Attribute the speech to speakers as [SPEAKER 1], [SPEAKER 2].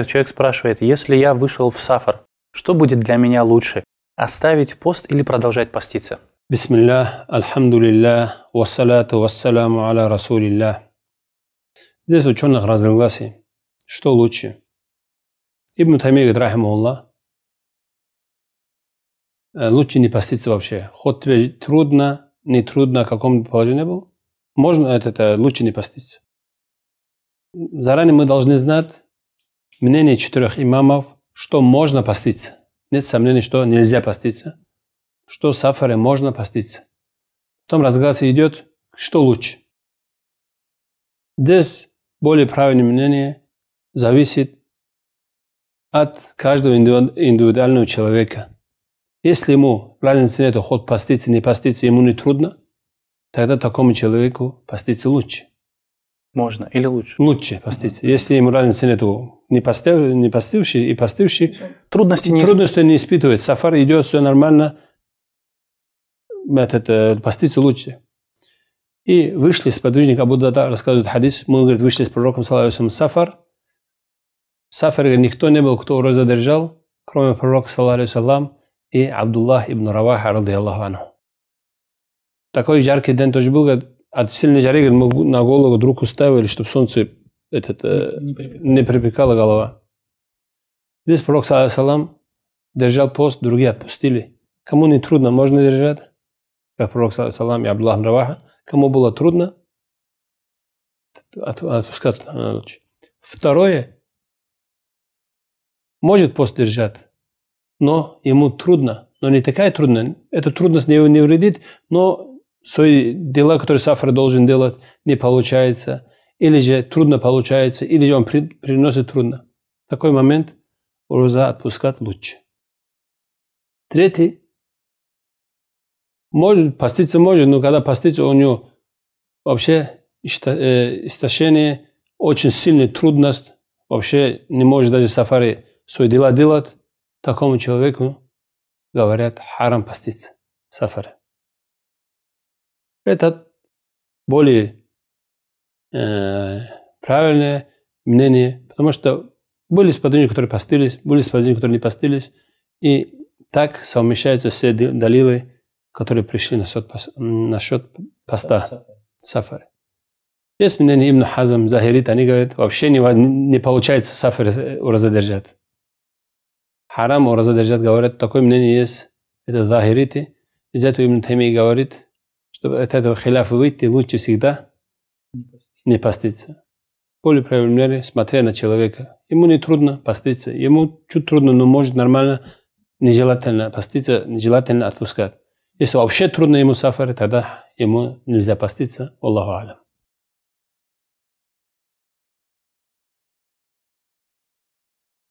[SPEAKER 1] Человек спрашивает, если я вышел в сафар, что будет для меня лучше? Оставить пост или продолжать поститься? Бисмиллах, альхамдулиллах, вассалату вассаламу аля расулиллах. Здесь ученых разногласий. Что лучше? Ибн Тайми говорит, рахимуллах, э, лучше не поститься вообще. Хоть тебе трудно, не трудно, в каком положении был, можно это, это лучше не поститься. Заранее мы должны знать, мнение четырех имамов, что можно поститься. Нет сомнений, что нельзя поститься. Что с можно поститься. Потом разглас идет, что лучше. Здесь более правильное мнение зависит от каждого индивидуального человека. Если ему разницы нет, ход поститься, не поститься, ему не трудно, тогда такому человеку поститься лучше. Можно или лучше? Лучше постить. Угу. Если им разницы нету, не, постив, не постивший и постивший, трудности не, трудности не испытывает. Сафар идет, все нормально, этот, э, поститься лучше. И вышли подвижника. Абу Дата, рассказывает хадис, мы, говорит, вышли с пророком, саллаху сафар. Сафар, говорит, никто не был, кто уроз держал, кроме пророка, саллаху и Абдуллах ибн Раваха, Аллаху анху. Такой жаркий день тоже был, говорит, от а сильной жары говорит, мы на голову друг уставили, чтобы солнце этот, не, припекало. не припекало голова. Здесь пророк, салам, держал пост, другие отпустили. Кому не трудно, можно держать. Как пророк, салам, и Абдуллах Раваха. Кому было трудно, отпускать а а на ночь. Второе, может пост держать, но ему трудно. Но не такая трудная. Эта трудность не вредит, но свои дела, которые Сафар должен делать, не получается, или же трудно получается, или же он при, приносит трудно. В такой момент роза отпускать лучше. Третий. Может, поститься может, но когда поститься, у него вообще э, истощение, очень сильная трудность, вообще не может даже сафари свои дела делать, такому человеку говорят харам поститься, сафари. Это более э, правильное мнение, потому что были сподвижники, которые постылись, были сподвижники, которые не постылись, и так совмещаются все далилы, которые пришли насчет, насчет поста сафары. Есть мнение Ибн Хазам, Захирит, они говорят, вообще не, не получается сафар ураза держать. Харам ураза держать, говорят, такое мнение есть, это Захириты. Из этого Ибн Тайми говорит, чтобы от этого хиляфа выйти, лучше всегда не поститься. Более правильном мере, смотря на человека. Ему не трудно поститься. Ему чуть трудно, но может нормально, нежелательно поститься, нежелательно отпускать. Если вообще трудно ему сафар, тогда ему нельзя поститься. Аллаху алям.